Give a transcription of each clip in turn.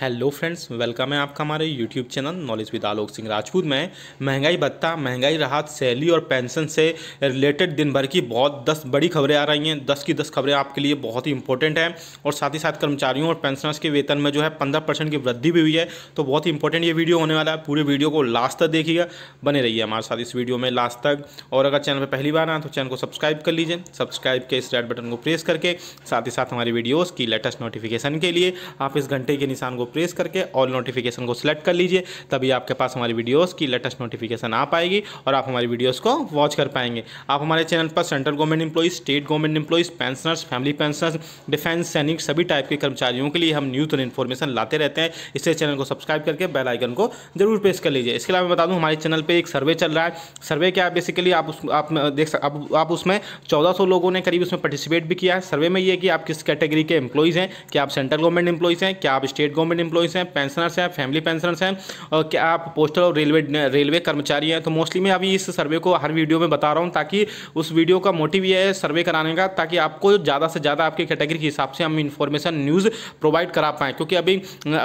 hello friends welcome है आपका हमारे YouTube channel knowledge with Alok Singh Rajput में महंगाई भत्ता महंगाई राहत सैलरी और पेंशन से रिलेटेड दिन भर की बहुत दस बड़ी खबरें आ रही हैं दस की दस खबरें आपके लिए बहुत ही इंपॉर्टेंट हैं और साथ ही साथ कर्मचारियों और पेंशनर्स के वेतन में जो है पंद्रह परसेंट की वृद्धि भी हुई है तो बहुत ही इंपॉर्टेंट ये वीडियो होने वाला है पूरे वीडियो को लास्ट तक देखिएगा बने रही हमारे साथ इस वीडियो में लास्ट तक और अगर चैनल पर पहली बार आए तो चैनल को सब्सक्राइब कर लीजिए सब्सक्राइब के इस रेड बटन को प्रेस करके साथ ही साथ हमारी वीडियोज़ की लेटेस्ट नोटिफिकेशन के लिए आप इस घंटे के निशान को प्रेस करके ऑल नोटिफिकेशन को सिलेक्ट कर लीजिए तभी आपके पास हमारी वीडियोज़ की लेटेस्ट नोटिफिकेशन आ पाएगी और आप हमारी वीडियोस को वॉच कर पाएंगे आप हमारे चैनल पर central government employees state government employees pensioners family pensioners defence सैनिक सभी टाइप के कर्मचारियों के लिए हम न्यूज़ और इन्फॉर्मेशन लाते रहते हैं इसलिए चैनल को सब्सक्राइब करके बेलाइकन को जरूर प्रेस कर लीजिए इसके अलावा मैं बता दूँ हमारे चैनल पर एक सर्वे चल रहा है सर्वे क्या है बेसिकली आप उस आप देख सक आप, उसमें चौदह लोगों ने करीब उसमें पार्टिसिपेट भी किया है सर्वे में ये कि आप किस कैटेगरी के एम्प्लॉयज़ हैं क्या आप सेंट्रल गवर्नमेंट एम्प्लॉयज़ हैं क्या आप स्टेट गवर्नमेंट गवर्नमेंट एम्प्लॉयज़ हैं पेंशनर्स हैं फैमिली पेंशनर्स हैं और क्या आप पोस्टल और रेलवे रेलवे कर्मचारी हैं तो मोस्टली मैं अभी इस सर्वे को हर वीडियो में बता रहा हूँ ताकि उस वीडियो का मोटिव यह है सर्वे कराने का ताकि आपको ज़्यादा से ज़्यादा आपकी कैटेगरी के हिसाब से हम इन्फॉर्मेशन न्यूज़ प्रोवाइड करा पाएँ क्योंकि अभी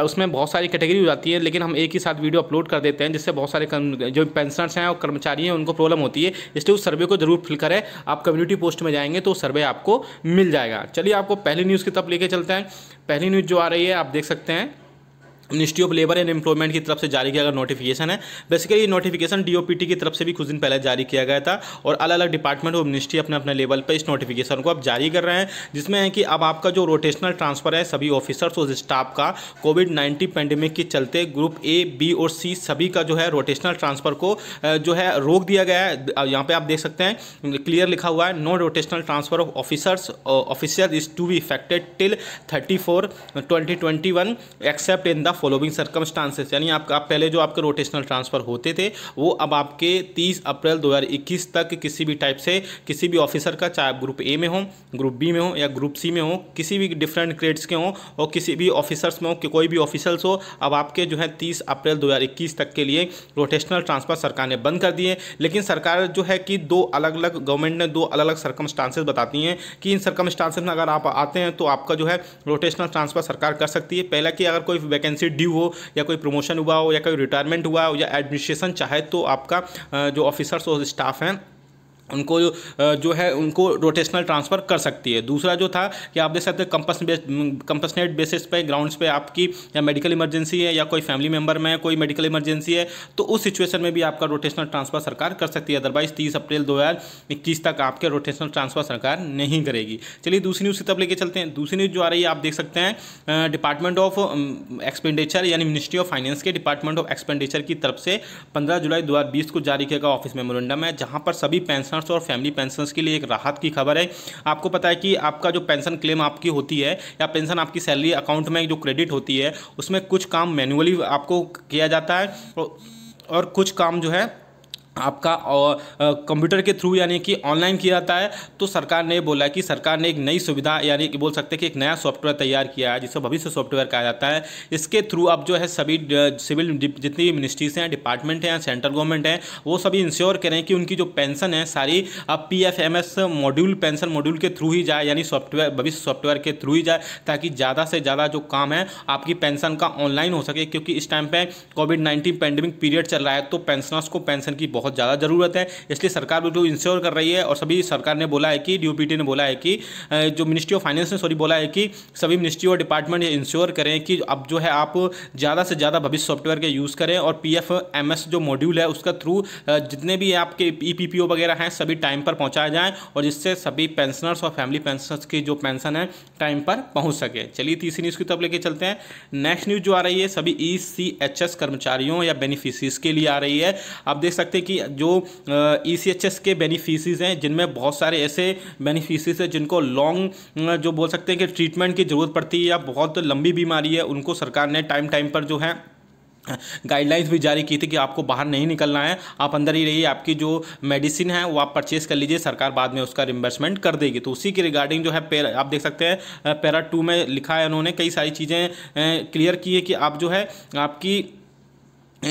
उसमें बहुत सारी कैटेगरी हो जाती है लेकिन हम एक ही साथ वीडियो अपलोड कर देते हैं जिससे बहुत सारे जो पेंशनर्स हैं और कर्मचारी हैं उनको प्रॉब्लम होती है इसलिए उस सर्वे को जरूर फिल करें आप कम्युनिटी पोस्ट में जाएंगे तो सर्वे आपको मिल जाएगा चलिए आपको पहली न्यूज़ की तरफ लेके चलते हैं पहली न्यूज़ जो आ रही है आप देख सकते हैं ministry of labour and employment की तरफ से जारी किया गया नोटिफिकेशन है बेसिकली नोटिफिकेशन डीओपीटी की तरफ से भी कुछ दिन पहले जारी किया गया था और अलग अलग डिपार्टमेंट और मिनिस्ट्री अपने अपने लेवल पर इस नोटिफिकेशन को अब जारी कर रहे हैं जिसमें है कि अब आपका जो रोटेशनल ट्रांसफर है सभी ऑफिसर्स और स्टाफ का कोविड नाइन्टीन पेंडेमिक के चलते ग्रुप ए बी और सी सभी का जो है रोटेशनल ट्रांसफर को जो है रोक दिया गया है यहाँ पर आप देख सकते हैं क्लियर लिखा हुआ है no rotational transfer of officers officer is to be effected till thirty four twenty twenty one except in the following circumstances यानी आपका आप पहले जो आपके रोटेशनल ट्रांसफ़र होते थे वो अब आपके 30 अप्रैल 2021 तक किसी भी टाइप से किसी भी ऑफिसर का चाहे ग्रुप ए में हो ग्रुप बी में हो या ग्रुप सी में हो किसी भी डिफरेंट ग्रेड्स के हों और किसी भी ऑफिसर्स में हो कि कोई भी ऑफिसर्स हो अब आपके जो है तीस अप्रैल दो तक के लिए रोटेशनल ट्रांसफ़र सरकार ने बंद कर दिए लेकिन सरकार जो है कि दो अलग अलग गवर्नमेंट ने दो अलग अलग सर्कमस्टांसेस बताती हैं कि इन सर्कमस्टांसेस में अगर आप आते हैं तो आपका जो है रोटेशनल ट्रांसफ़र सरकार कर सकती है पहला कि अगर कोई वैकेंसी ड्यू हो या कोई प्रमोशन हुआ हो या कोई रिटायरमेंट हुआ हो या एडमिनिस्ट्रेशन चाहे तो आपका जो ऑफिसर्स और स्टाफ हैं उनको जो है उनको रोटेशनल ट्रांसफ़र कर सकती है दूसरा जो था कि आप देख सकते कंपस कंपसनेट बेसिस पे ग्राउंड्स पे आपकी या मेडिकल इमरजेंसी है या कोई फैमिली मेम्बर में कोई मेडिकल इमरजेंसी है तो उस सिचुएशन में भी आपका रोटेशनल ट्रांसफ़र सरकार कर सकती है अदरवाइज़ तीस अप्रैल दो तक आपके रोटेशनल ट्रांसफ़र सरकार नहीं करेगी चलिए दूसरी न्यूज़ की तब लेके चलते हैं दूसरी न्यूज़ जो आ रही है आप देख सकते हैं डिपार्टमेंट ऑफ एक्सपेंडिचर यानी मिनिस्ट्री ऑफ फाइनेंस के डिपार्टमेंट ऑफ एक्सपेंडिचर की तरफ से पंद्रह जुलाई दो को जारी किया गया ऑफिस मेमोरेंडम है जहाँ पर सभी पेंशन पेंशनर्स और फैमिली पेंशनर्स के लिए एक राहत की खबर है आपको पता है कि आपका जो पेंशन क्लेम आपकी होती है या पेंशन आपकी सैलरी अकाउंट में जो क्रेडिट होती है उसमें कुछ काम मैनुअली आपको किया जाता है और कुछ काम जो है आपका कंप्यूटर के थ्रू यानी कि ऑनलाइन किया जाता है तो सरकार ने बोला कि सरकार ने एक नई सुविधा यानी कि बोल सकते हैं कि एक नया सॉफ्टवेयर तैयार किया है जिसे भविष्य सॉफ्टवेयर कहा जाता है इसके थ्रू अब जो है सभी सिविल जितनी भी मिनिस्ट्रीज हैं डिपार्टमेंट हैं सेंट्रल गवर्नमेंट हैं वो सभी इंश्योर करें कि उनकी जो पेंशन है सारी अब P F M S module pension module के थ्रू ही जाए यानी सॉफ्टवेयर भविष्य सॉफ्टवेयर के थ्रू ही जाए ताकि ज़्यादा से ज़्यादा जो काम है आपकी पेंशन का ऑनलाइन हो सके क्योंकि इस टाइम पर कोविड नाइन्टीन पेंडेमिक पीरियड चल रहा है तो पेंशनर्स को पेंशन की बहुत बहुत ज़्यादा ज़रूरत है इसलिए सरकार बिल्कुल तो इंश्योर कर रही है और सभी सरकार ने बोला है कि डी ने बोला है कि जो मिनिस्ट्री ऑफ फाइनेंस ने सॉरी बोला है कि सभी मिनिस्ट्री और डिपार्टमेंट इंश्योर करें कि अब जो है आप ज़्यादा से ज़्यादा भविष्य सॉफ्टवेयर के यूज़ करें और पी एफ एम एस जो मॉड्यूल है उसका थ्रू जितने भी आपके ई e वगैरह हैं सभी टाइम पर पहुँचाए जाएँ और जिससे सभी पेंशनर्स और फैमिली पेंशनर्स की जो पेंशन है टाइम पर पहुँच सके चलिए तीसरी न्यूज़ की तरफ लेके चलते हैं नेक्स्ट न्यूज़ जो आ रही है सभी ई सी एच एस कर्मचारियों या बेनिफिशरीज के लिए आ रही है आप देख सकते हैं कि कि जो ई e के बेनिफिशीज हैं जिनमें बहुत सारे ऐसे बेनिफिशीज हैं जिनको लॉन्ग जो बोल सकते हैं कि ट्रीटमेंट की ज़रूरत पड़ती है या बहुत लंबी बीमारी है उनको सरकार ने टाइम टाइम पर जो है गाइडलाइंस भी जारी की थी कि आपको बाहर नहीं निकलना है आप अंदर ही रहिए आपकी जो मेडिसिन है वो आप परचेस कर लीजिए सरकार बाद में उसका रिम्बर्समेंट कर देगी तो उसी के रिगार्डिंग जो है पेर आप देख सकते हैं पैरा टू में लिखा है उन्होंने कई सारी चीज़ें क्लियर की है कि आप जो है आपकी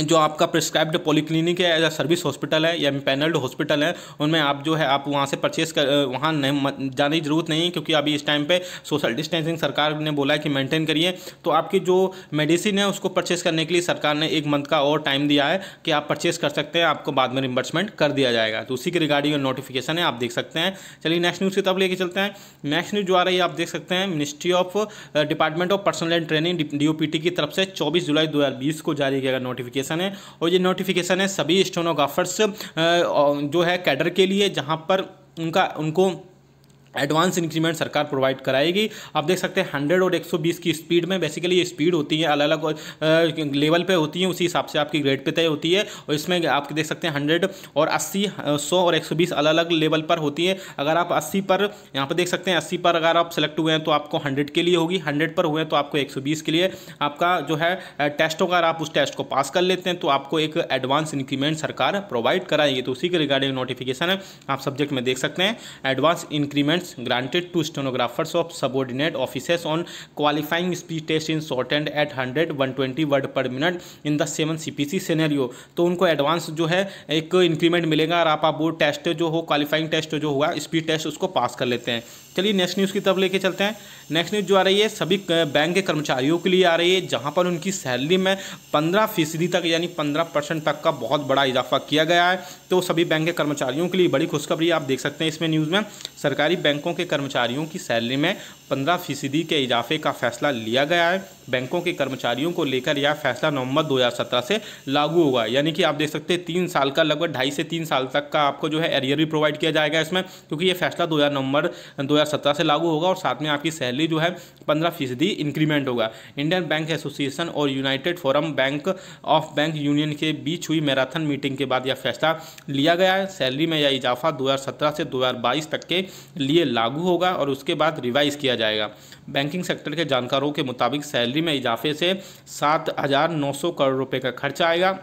जो आपका प्रिस्क्राइब्ड पॉलीक्लिनिक है या सर्विस हॉस्पिटल है या पैनल्ड हॉस्पिटल है उनमें आप जो है आप वहाँ से परचेस कर वहाँ नहीं जाने की ज़रूरत नहीं है क्योंकि अभी इस टाइम पे सोशल डिस्टेंसिंग सरकार ने बोला है कि मेंटेन करिए तो आपकी जो मेडिसिन है उसको परचेस करने के लिए सरकार ने एक मंथ का और टाइम दिया है कि आप परचेस कर सकते हैं आपको बाद में रिम्बर्समेंट कर दिया जाएगा तो उसी के रिगार्डिंग नोटिफिकेशन है आप देख सकते हैं चलिए नेक्स्ट न्यूज़ की तब लेके चलते हैं नेक्स्ट न्यूज़ जो आ रही है आप देख सकते हैं ministry of department of personnel and training D की तरफ से चौबीस जुलाई दो को जारी किया गया नोटिफिकेशन नोटिफिकेशन है और ये नोटिफिकेशन है सभी स्टोनोग्राफर्स जो है कैडर के लिए जहाँ पर उनका उनको एडवांस इंक्रीमेंट सरकार प्रोवाइड कराएगी आप देख सकते हैं हंड्रेड और 120 की स्पीड में बेसिकली ये स्पीड होती है अलग अलग लेवल पे होती है उसी हिसाब से आपकी ग्रेड पे तय होती है और इसमें आप देख सकते हैं हंड्रेड और अस्सी सौ और 120 अलग अलग लेवल पर होती है अगर आप अस्सी पर यहाँ पर देख सकते हैं अस्सी पर अगर आप सेलेक्ट हुए हैं तो आपको हंड्रेड के लिए होगी हंड्रेड पर हुए तो आपको एक के लिए आपका जो है टेस्ट होगा अगर आप उस टेस्ट को पास कर लेते हैं तो आपको एक एडवांस इंक्रीमेंट सरकार प्रोवाइड कराएगी तो उसी के रिगार्डिंग नोटिफिकेशन है आप सब्जेक्ट में देख सकते हैं advance increment assignments granted to stenographers of subordinate offices on qualifying speech test in shortened at 100 120 word पर minute in the seven CPC scenario तो उनको एडवांस जो है एक इंक्रीमेंट मिलेगा और आप वो टेस्ट जो हो क्वालिफाइंग टेस्ट जो हुआ स्पीड टेस्ट उसको पास कर लेते हैं चलिए नेक्स्ट न्यूज़ की तरफ लेके चलते हैं नेक्स्ट न्यूज़ जो आ रही है सभी बैंक के कर्मचारियों के लिए आ रही है जहां पर उनकी सैलरी में पंद्रह फीसदी तक यानी पंद्रह परसेंट तक का बहुत बड़ा इजाफा किया गया है तो सभी बैंक के कर्मचारियों के लिए बड़ी खुशखबरी आप देख सकते हैं इसमें न्यूज़ में सरकारी बैंकों के कर्मचारियों की सैलरी में पंद्रह फीसदी के इजाफे का फैसला लिया गया है बैंकों के कर्मचारियों को लेकर यह फैसला नवंबर 2017 से लागू होगा यानी कि आप देख सकते हैं तीन साल का लगभग ढाई से तीन साल तक का आपको जो है एरियर भी प्रोवाइड किया जाएगा इसमें क्योंकि ये फैसला दो नवंबर दो से लागू होगा और साथ में आपकी सैलरी जो है पंद्रह फीसदी इंक्रीमेंट होगा इंडियन बैंक एसोसिएशन और united forum bank of bank union के बीच हुई मैराथन मीटिंग के बाद यह फैसला लिया गया है सैलरी में यह इजाफा दो से दो तक के लिए ये लागू होगा और उसके बाद रिवाइज किया जाएगा बैंकिंग सेक्टर के जानकारों के मुताबिक सैलरी में इजाफे से सात हज़ार नौ सौ करोड़ रुपये का खर्चा आएगा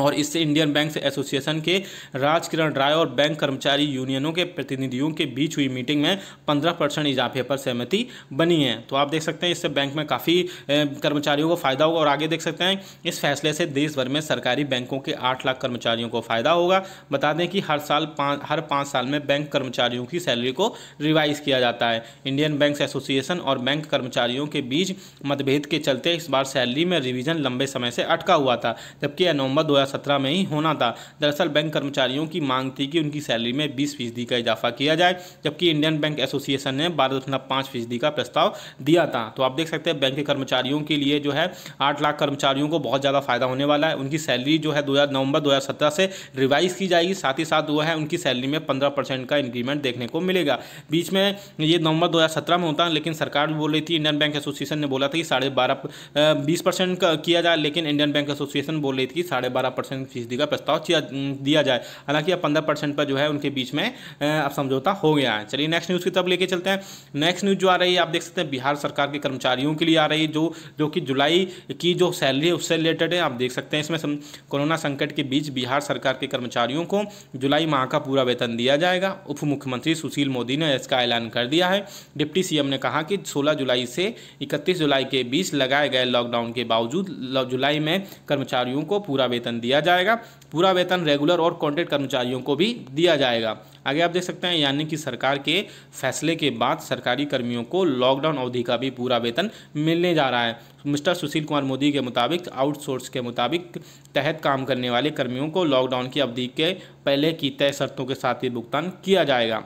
और इससे इंडियन बैंक एसोसिएशन के राजकिरण राय और बैंक कर्मचारी यूनियनों के प्रतिनिधियों के बीच हुई मीटिंग में 15 परसेंट इजाफे पर सहमति बनी है तो आप देख सकते हैं इससे बैंक में काफ़ी कर्मचारियों को फ़ायदा होगा और आगे देख सकते हैं इस फैसले से देश भर में सरकारी बैंकों के आठ लाख कर्मचारियों को फ़ायदा होगा बता दें कि हर साल पाँच हर पाँच साल में बैंक कर्मचारियों की सैलरी को रिवाइज किया जाता है इंडियन बैंक एसोसिएशन और बैंक कर्मचारियों के बीच मतभेद के चलते इस बार सैलरी में रिविजन लंबे समय से अटका हुआ था जबकि नवंबर दो 2017 में ही होना था दरअसल बैंक कर्मचारियों की मांग थी कि उनकी सैलरी में बीस फीसदी का इजाफा किया जाए जबकि इंडियन बैंक एसोसिएशन ने बारह दशमलव पाँच फीसदी का प्रस्ताव दिया था तो आप देख सकते हैं बैंक के कर्मचारियों के लिए जो है आठ लाख कर्मचारियों को बहुत ज़्यादा फायदा होने वाला है उनकी सैलरी जो है दो नवंबर दो से रिवाइज की जाएगी साथ ही साथ वो है उनकी सैलरी में पंद्रह का इंक्रीमेंट देखने को मिलेगा बीच में ये नवंबर सत्रह में होता है लेकिन सरकार भी बोल रही थी इंडियन बैंक एसोसिएशन ने बोला था कि साढ़े बारह बीस परसेंट किया जाए लेकिन इंडियन बैंक एसोसिएशन बोल रही थी कि साढ़े बारह पंद्रह परसेंट फीसदी का प्रस्ताव दिया जाए हालांकि अब पंद्रह परसेंट पर जो है उनके बीच में अब समझौता हो गया है चलिए नेक्स्ट न्यूज़ की तरफ लेके चलते हैं नेक्स्ट न्यूज़ जो आ रही है आप देख सकते हैं बिहार सरकार के कर्मचारियों के लिए आ रही है जो जो कि जुलाई की जो सैलरी है उससे रिलेटेड है आप देख सकते हैं इसमें कोरोना संकट के बीच बिहार सरकार के कर्मचारियों को जुलाई माह का पूरा वेतन दिया जाएगा उप मुख्यमंत्री सुशील मोदी ने इसका ऐलान कर दिया है डिप्टी सीएम ने कहा कि 16 जुलाई से 31 जुलाई के बीच लगाए गए लॉकडाउन के बावजूद जुलाई में कर्मचारियों को पूरा वेतन दिया जाएगा पूरा वेतन रेगुलर और कॉन्ट्रेक्ट कर्मचारियों को भी दिया जाएगा आगे आप देख सकते हैं यानी कि सरकार के फैसले के बाद सरकारी कर्मियों को लॉकडाउन अवधि का भी पूरा वेतन मिलने जा रहा है मिस्टर सुशील कुमार मोदी के मुताबिक आउटसोर्स के मुताबिक तहत काम करने वाले कर्मियों को लॉकडाउन की अवधि के पहले की तय शर्तों के साथ ही भुगतान किया जाएगा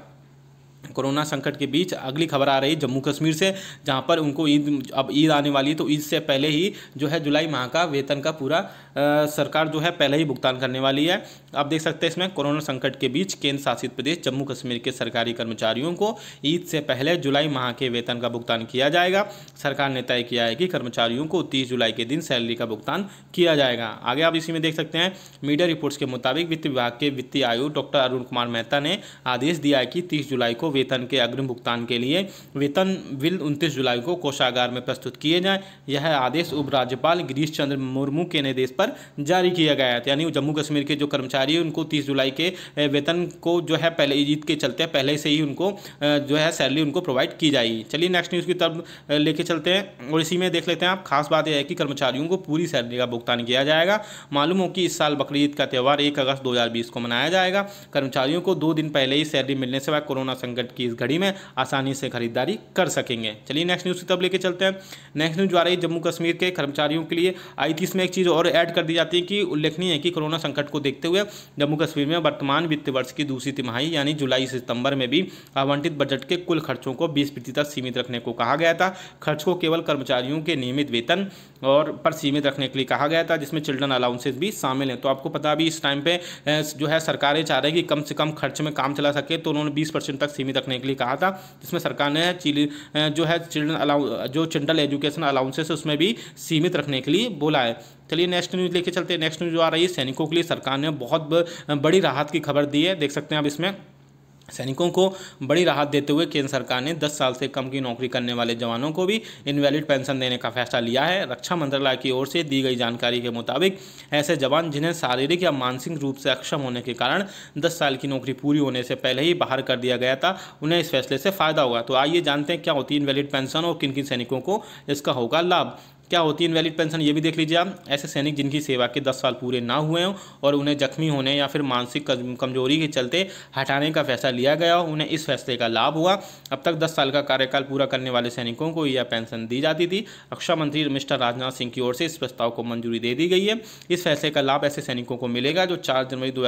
कोरोना संकट के बीच अगली खबर आ रही जम्मू कश्मीर से जहां पर उनको ईद अब ईद आने वाली है तो ईद से पहले ही जो है जुलाई माह का वेतन का पूरा आ, सरकार जो है पहले ही भुगतान करने वाली है आप देख सकते हैं इसमें कोरोना संकट के बीच केंद्र शासित प्रदेश जम्मू कश्मीर के सरकारी कर्मचारियों को ईद से पहले जुलाई माह के वेतन का भुगतान किया जाएगा सरकार ने तय किया है कि कर्मचारियों को तीस जुलाई के दिन सैलरी का भुगतान किया जाएगा आगे आप इसी में देख सकते हैं मीडिया रिपोर्ट्स के मुताबिक वित्त विभाग के वित्तीय आयोग डॉक्टर अरुण कुमार मेहता ने आदेश दिया है कि तीस जुलाई को वेतन के अग्रिम भुगतान के लिए वेतन बिल 29 जुलाई को कोषागार में प्रस्तुत किए जाएं यह आदेश उपराज्यपाल गिरीश चंद्र मुर्मू के निर्देश पर जारी किया गया था यानी जम्मू कश्मीर के जो कर्मचारी उनको तीस जुलाई के वेतन को जो है पहले ईद के चलते पहले से ही उनको जो है सैलरी उनको प्रोवाइड की जाएगी चलिए नेक्स्ट न्यूज़ की तरफ लेके चलते हैं और इसी में देख लेते हैं आप खास बात यह है कि कर्मचारियों को पूरी सैलरी का भुगतान किया जाएगा मालूम हो कि इस साल बकरीद का त्यौहार एक अगस्त दो को मनाया जाएगा कर्मचारियों को दो दिन पहले ही सैलरी मिलने से कोरोना संकट टिकट की इस घड़ी में आसानी से खरीदारी कर सकेंगे चलिए नेक्स्ट न्यूज़ की तब लेके चलते हैं नेक्स्ट न्यूज़ जो आ रही है जम्मू कश्मीर के कर्मचारियों के लिए आई थी इसमें एक चीज़ और ऐड कर दी जाती है कि उल्लेखनीय है कि कोरोना संकट को देखते हुए जम्मू कश्मीर में वर्तमान वित्त वर्ष की दूसरी तिमाही यानी जुलाई सितंबर में भी आवंटित बजट के कुल खर्चों को बीस तक सीमित रखने को कहा गया था खर्च को केवल कर्मचारियों के नियमित वेतन और पर सीमित रखने के लिए कहा गया था जिसमें चिल्ड्रन अलाउंसेस भी शामिल हैं तो आपको पता भी इस टाइम पे जो है सरकारें चाह रहे हैं कि कम से कम खर्च में काम चला सके तो उन्होंने बीस परसेंट तक सीमित सीमित रखने के लिए कहा था जिसमें सरकार ने जो है चिल्ड्रन अलाउ जो चिल्ड्रन एजुकेशन अलाउंसेस उसमें भी सीमित रखने के लिए बोला है चलिए नेक्स्ट न्यूज़ लेके चलते हैं नेक्स्ट न्यूज़ जो आ रही है सैनिकों के लिए सरकार ने बहुत बड़ी राहत की खबर दी है देख सकते हैं आप इसमें सैनिकों को बड़ी राहत देते हुए केंद्र सरकार ने 10 साल से कम की नौकरी करने वाले जवानों को भी इनवैलिड पेंशन देने का फैसला लिया है रक्षा मंत्रालय की ओर से दी गई जानकारी के मुताबिक ऐसे जवान जिन्हें शारीरिक या मानसिक रूप से अक्षम होने के कारण 10 साल की नौकरी पूरी होने से पहले ही बाहर कर दिया गया था उन्हें इस फैसले से फ़ायदा हुआ तो आइए जानते हैं क्या होती है इनवैलिड पेंशन और किन किन सैनिकों को इसका होगा लाभ क्या होती है इनवैलिड पेंशन ये भी देख लीजिए आप ऐसे सैनिक जिनकी सेवा के दस साल पूरे ना हुए हों और उन्हें जख्मी होने या फिर मानसिक कमजोरी के चलते हटाने का फैसला लिया गया हो उन्हें इस फैसले का लाभ हुआ अब तक दस साल का कार्यकाल पूरा करने वाले सैनिकों को यह पेंशन दी जाती थी रक्षा मंत्री मिस्टर राजनाथ सिंह की ओर से इस प्रस्ताव को मंजूरी दे दी गई है इस फैसले का लाभ ऐसे सैनिकों को मिलेगा जो चार जनवरी दो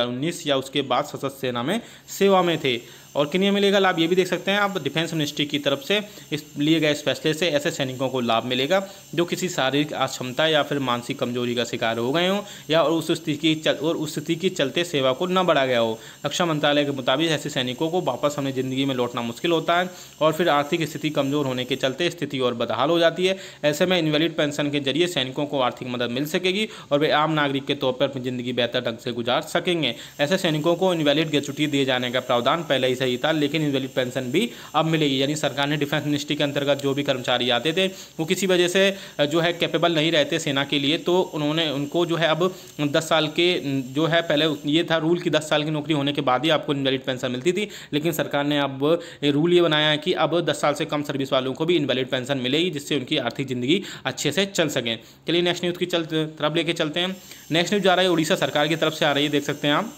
या उसके बाद सशस्त्र सेना में सेवा में थे और किन्हीं मिलेगा लाभ ये भी देख सकते हैं आप डिफेंस मिनिस्ट्री की तरफ से इस लिए गए इस फैसले से ऐसे सैनिकों को लाभ मिलेगा जो किसी शारीरिक अक्षमता या फिर मानसिक कमजोरी का शिकार हो गए हों या और उस स्थिति की चल और उस स्थिति की चलते सेवा को न बढ़ा गया हो रक्षा मंत्रालय के मुताबिक ऐसे सैनिकों को वापस अपनी ज़िंदगी में लौटना मुश्किल होता है और फिर आर्थिक स्थिति कमज़ोर होने के चलते स्थिति और बदहाल हो जाती है ऐसे में इन्वेलिड पेंशन के जरिए सैनिकों को आर्थिक मदद मिल सकेगी और वे आम नागरिक के तौर पर अपनी ज़िंदगी बेहतर ढंग से गुजार सकेंगे ऐसे सैनिकों को इन्वेलिड गेचुटी दिए जाने का प्रावधान पहले ही सही सही था लेकिन इनवेलिड पेंशन भी अब मिलेगी यानी सरकार ने डिफेंस मिनिस्ट्री के अंतर्गत जो भी कर्मचारी आते थे वो किसी वजह से जो है कैपेबल नहीं रहते सेना के लिए तो उन्होंने उनको जो है अब दस साल के जो है पहले ये था रूल कि दस साल की नौकरी होने के बाद ही आपको इनवेलिड पेंशन मिलती थी लेकिन सरकार ने अब रूल ये बनाया है कि अब दस साल से कम सर्विस वालों को भी इनवेलिड पेंशन मिलेगी जिससे उनकी आर्थिक जिंदगी अच्छे से चल सके चलिए नेक्स्ट न्यूज़ की चल तरफ लेके चलते हैं नेक्स्ट न्यूज़ जा रहा है उड़ीसा सरकार की तरफ से आ रही है देख सकते हैं आप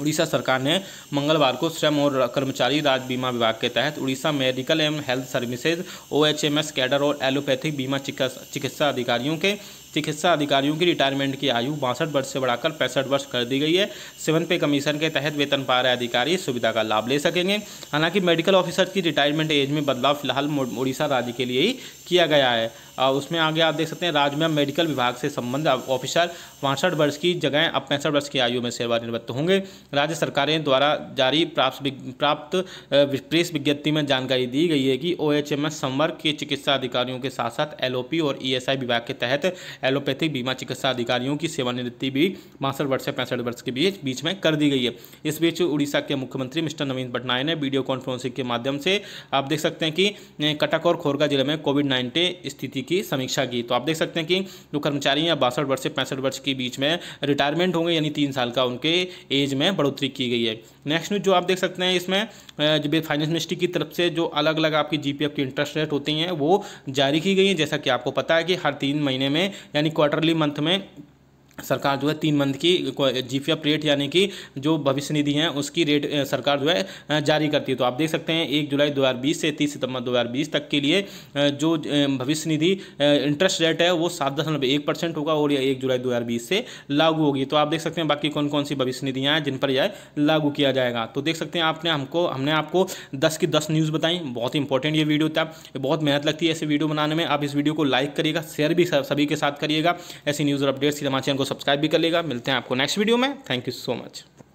उड़ीसा सरकार ने मंगलवार को श्रम और कर्मचारी राज्य बीमा विभाग के तहत उड़ीसा मेडिकल एवं हेल्थ सर्विसेज ओएचएमएस कैडर और एलोपैथिक बीमा चिकित्सा अधिकारियों के चिकित्सा अधिकारियों की रिटायरमेंट की आयु बासठ वर्ष से बढ़ाकर पैंसठ वर्ष कर दी गई है सेवन पे कमीशन के तहत वेतन पा रहे अधिकारी इस सुविधा का लाभ ले सकेंगे हालांकि मेडिकल ऑफिसर की रिटायरमेंट एज में बदलाव फिलहाल उड़ीसा राज्य के लिए ही किया गया है उसमें आगे आप देख सकते हैं राज्य में मेडिकल विभाग से संबंध ऑफिसर बासठ वर्ष की जगह अब पैंसठ वर्ष की आयु में सेवानिवृत्त होंगे राज्य सरकारें द्वारा जारी प्राप्त प्राप्त प्रेस विज्ञप्ति में जानकारी दी गई है कि ओएचएमएस एच संवर्ग के चिकित्सा अधिकारियों के साथ साथ एल और ई e विभाग के तहत एलोपैथिक बीमा चिकित्सा अधिकारियों की सेवानिवृत्ति भी बासठ वर्ष से पैंसठ वर्ष के बीच बीच में कर दी गई है इस बीच उड़ीसा के मुख्यमंत्री मिस्टर नवीन पटनायक ने वीडियो कॉन्फ्रेंसिंग के माध्यम से आप देख सकते हैं कि कटक और खोरगा जिले में कोविड नाइन्टीन स्थिति की समीक्षा की तो आप देख सकते हैं कि जो कर्मचारी हैं बासठ वर्ष से पैंसठ वर्ष के बीच में रिटायरमेंट होंगे यानी तीन साल का उनके एज में बढ़ोतरी की गई है नेक्स्ट न्यूज जो आप देख सकते हैं इसमें फाइनेंस मिनिस्ट्री की तरफ से जो अलग अलग आपकी जीपीएफ की इंटरेस्ट रेट होती हैं वो जारी की गई हैं जैसा कि आपको पता है कि हर तीन महीने में यानी क्वार्टरली मंथ में सरकार जो है तीन मंथ की जीपीएफ रेट यानी कि जो भविष्य निधि है उसकी रेट सरकार जो है जारी करती है तो आप देख सकते हैं एक जुलाई 2020 से तीस सितंबर 2020 तक के लिए जो भविष्य निधि इंटरेस्ट रेट है वो सात दशमलव एक परसेंट होगा और यह एक जुलाई 2020 से लागू होगी तो आप देख सकते हैं बाकी कौन कौन सी भविष्य निधियाँ हैं जिन पर यह लागू किया जाएगा तो देख सकते हैं आपने हमको हमने आपको दस की दस न्यूज़ बताई बहुत ही इंपॉर्टेंट ये वीडियो था बहुत मेहनत लगती है ऐसे वीडियो बनाने में आप इस वीडियो को लाइक करिएगा शेयर भी सभी के साथ करिएगा ऐसी न्यूज़ और अपडेट्स की हमारे चैनल को सब्सक्राइब भी कर लेगा मिलते हैं आपको नेक्स्ट वीडियो में थैंक यू सो मच